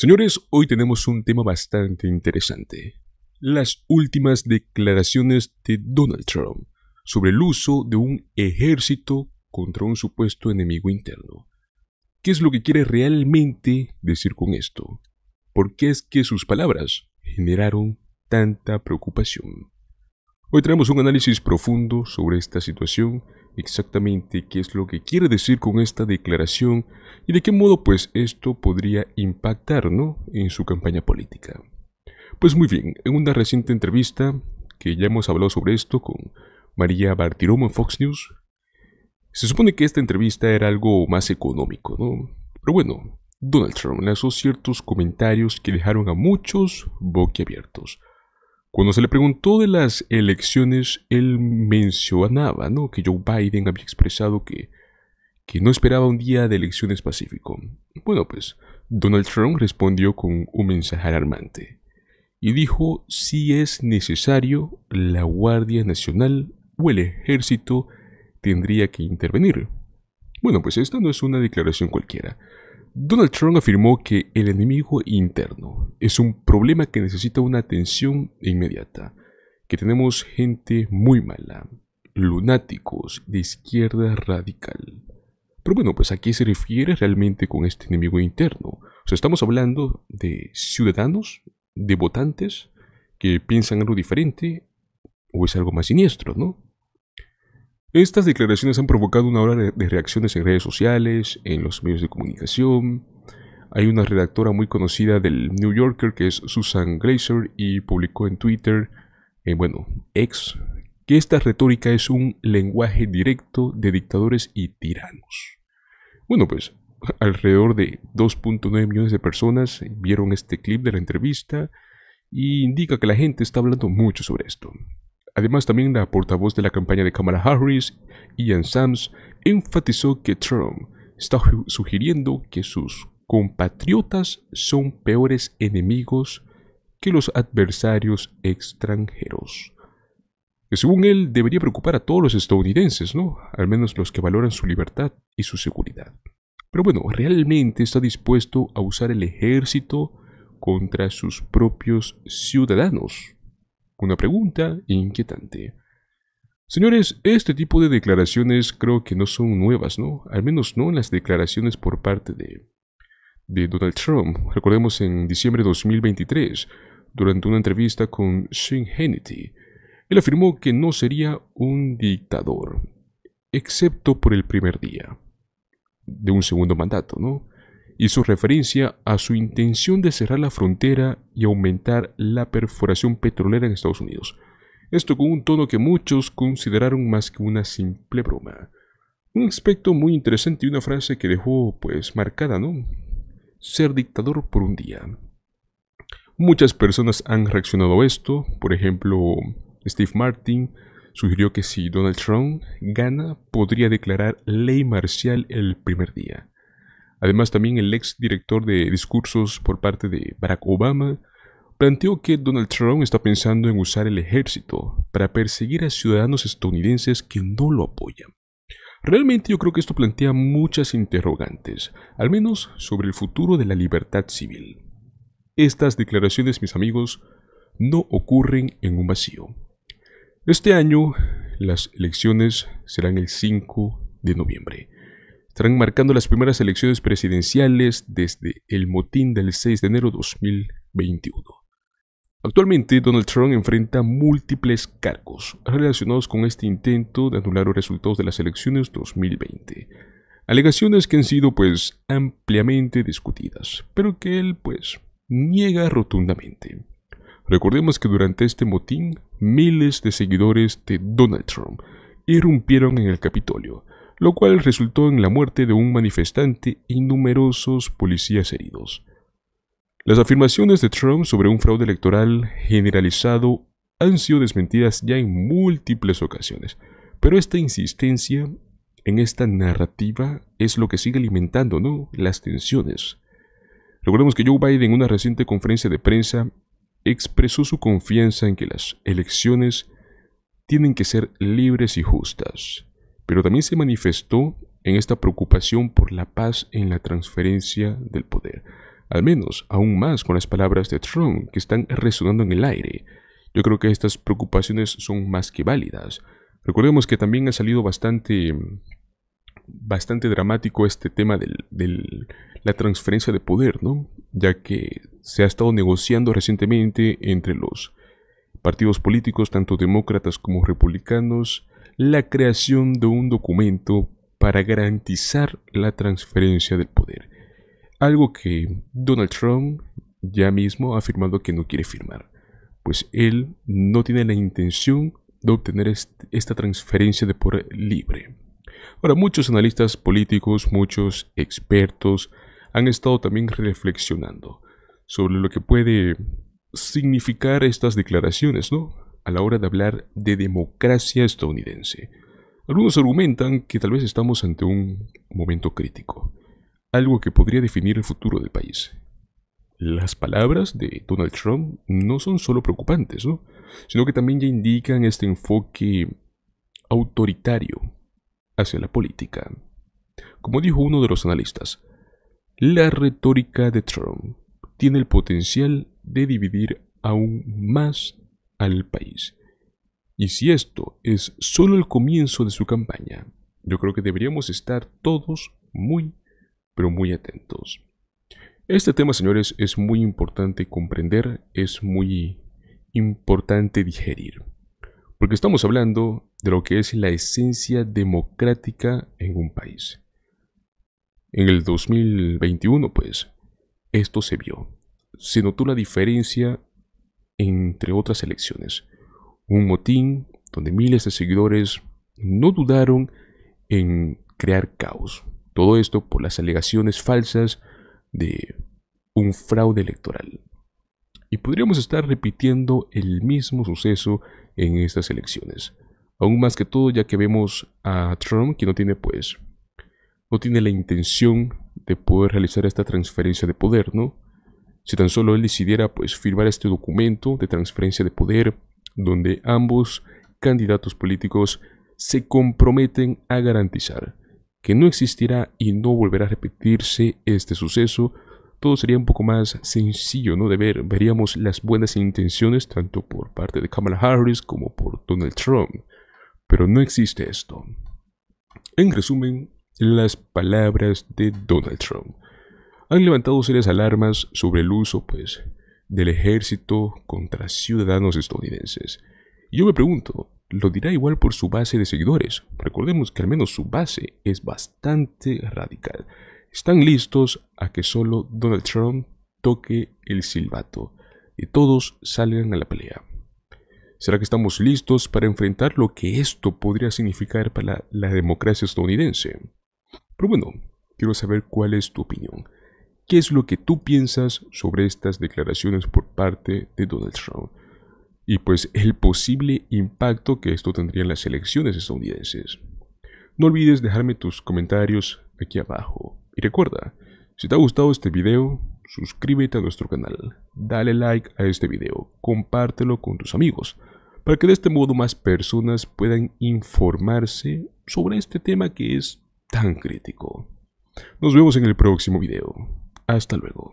Señores, hoy tenemos un tema bastante interesante. Las últimas declaraciones de Donald Trump sobre el uso de un ejército contra un supuesto enemigo interno. ¿Qué es lo que quiere realmente decir con esto? ¿Por qué es que sus palabras generaron tanta preocupación? Hoy traemos un análisis profundo sobre esta situación exactamente qué es lo que quiere decir con esta declaración y de qué modo pues esto podría impactar en su campaña política. Pues muy bien, en una reciente entrevista, que ya hemos hablado sobre esto con María Bartiromo en Fox News, se supone que esta entrevista era algo más económico, ¿no? Pero bueno, Donald Trump lanzó ciertos comentarios que dejaron a muchos boquiabiertos. Cuando se le preguntó de las elecciones, él mencionaba ¿no? que Joe Biden había expresado que, que no esperaba un día de elecciones pacífico. Bueno, pues Donald Trump respondió con un mensaje alarmante y dijo si es necesario la Guardia Nacional o el ejército tendría que intervenir. Bueno, pues esta no es una declaración cualquiera. Donald Trump afirmó que el enemigo interno es un problema que necesita una atención inmediata, que tenemos gente muy mala, lunáticos de izquierda radical. Pero bueno, pues a qué se refiere realmente con este enemigo interno? O sea, estamos hablando de ciudadanos, de votantes que piensan algo diferente o es algo más siniestro, ¿no? Estas declaraciones han provocado una ola de reacciones en redes sociales, en los medios de comunicación. Hay una redactora muy conocida del New Yorker que es Susan Glazer y publicó en Twitter, eh, bueno, ex, que esta retórica es un lenguaje directo de dictadores y tiranos. Bueno, pues alrededor de 2.9 millones de personas vieron este clip de la entrevista y indica que la gente está hablando mucho sobre esto. Además, también la portavoz de la campaña de Kamala Harris, Ian Sams, enfatizó que Trump está sugiriendo que sus compatriotas son peores enemigos que los adversarios extranjeros. Que según él debería preocupar a todos los estadounidenses, ¿no? Al menos los que valoran su libertad y su seguridad. Pero bueno, ¿realmente está dispuesto a usar el ejército contra sus propios ciudadanos? Una pregunta inquietante. Señores, este tipo de declaraciones creo que no son nuevas, ¿no? Al menos no las declaraciones por parte de, Donald Trump. Recordemos en diciembre de 2023, durante una entrevista con Sean Hannity, él afirmó que no sería un dictador, excepto por el primer día de un segundo mandato, ¿no? hizo referencia a su intención de cerrar la frontera y aumentar la perforación petrolera en Estados Unidos. Esto con un tono que muchos consideraron más que una simple broma. Un aspecto muy interesante y una frase que dejó pues marcada, ¿no? Ser dictador por un día. Muchas personas han reaccionado a esto, por ejemplo, Steve Martin sugirió que si Donald Trump gana, podría declarar ley marcial el primer día. Además, también el ex director de discursos por parte de Barack Obama planteó que Donald Trump está pensando en usar el ejército para perseguir a ciudadanos estadounidenses que no lo apoyan. Realmente yo creo que esto plantea muchas interrogantes, al menos sobre el futuro de la libertad civil. Estas declaraciones, mis amigos, no ocurren en un vacío. Este año las elecciones serán el 5 de noviembre estarán marcando las primeras elecciones presidenciales desde el motín del 6 de enero de 2021. Actualmente, Donald Trump enfrenta múltiples cargos relacionados con este intento de anular los resultados de las elecciones 2020. Alegaciones que han sido pues ampliamente discutidas, pero que él pues niega rotundamente. Recordemos que durante este motín, miles de seguidores de Donald Trump irrumpieron en el Capitolio, lo cual resultó en la muerte de un manifestante y numerosos policías heridos. Las afirmaciones de Trump sobre un fraude electoral generalizado han sido desmentidas ya en múltiples ocasiones, pero esta insistencia en esta narrativa es lo que sigue alimentando ¿no? las tensiones. Recordemos que Joe Biden en una reciente conferencia de prensa expresó su confianza en que las elecciones tienen que ser libres y justas pero también se manifestó en esta preocupación por la paz en la transferencia del poder, al menos aún más con las palabras de Trump que están resonando en el aire. Yo creo que estas preocupaciones son más que válidas. Recordemos que también ha salido bastante bastante dramático este tema de la transferencia de poder, ¿no? Ya que se ha estado negociando recientemente entre los partidos políticos, tanto demócratas como republicanos, la creación de un documento para garantizar la transferencia del poder, algo que Donald Trump ya mismo ha afirmado que no quiere firmar, pues él no tiene la intención de obtener esta transferencia de poder libre. Ahora, muchos analistas políticos, muchos expertos han estado también reflexionando sobre lo que puede significar estas declaraciones, ¿no? a la hora de hablar de democracia estadounidense. Algunos argumentan que tal vez estamos ante un momento crítico, algo que podría definir el futuro del país. Las palabras de Donald Trump no son solo preocupantes, sino que también ya indican este enfoque autoritario hacia la política. Como dijo uno de los analistas, la retórica de Trump tiene el potencial de dividir aún más al país. Y si esto es solo el comienzo de su campaña, yo creo que deberíamos estar todos muy, pero muy atentos. Este tema, señores, es muy importante comprender, es muy importante digerir, porque estamos hablando de lo que es la esencia democrática en un país. En el 2021, pues, esto se vio. Se notó la diferencia entre otras elecciones. Un motín donde miles de seguidores no dudaron en crear caos. Todo esto por las alegaciones falsas de un fraude electoral. Y podríamos estar repitiendo el mismo suceso en estas elecciones. Aún más que todo ya que vemos a Trump que no tiene pues, no tiene la intención de poder realizar esta transferencia de poder, ¿no? Si tan solo él decidiera pues firmar este documento de transferencia de poder donde ambos candidatos políticos se comprometen a garantizar que no existirá y no volverá a repetirse este suceso, todo sería un poco más sencillo ¿no? de ver. Veríamos las buenas intenciones tanto por parte de Kamala Harris como por Donald Trump. Pero no existe esto. En resumen, las palabras de Donald Trump han levantado serias alarmas sobre el uso, pues, del ejército contra ciudadanos estadounidenses. Y yo me pregunto, lo dirá igual por su base de seguidores. Recordemos que al menos su base es bastante radical. Están listos a que solo Donald Trump toque el silbato y todos salgan a la pelea. ¿Será que estamos listos para enfrentar lo que esto podría significar para la democracia estadounidense? Pero bueno, quiero saber cuál es tu opinión. ¿Qué es lo que tú piensas sobre estas declaraciones por parte de Donald Trump? Y pues el posible impacto que esto tendría en las elecciones estadounidenses. No olvides dejarme tus comentarios aquí abajo. Y recuerda, si te ha gustado este video, suscríbete a nuestro canal, dale like a este video, compártelo con tus amigos, para que de este modo más personas puedan informarse sobre este tema que es tan crítico. Nos vemos en el próximo video. Hasta luego.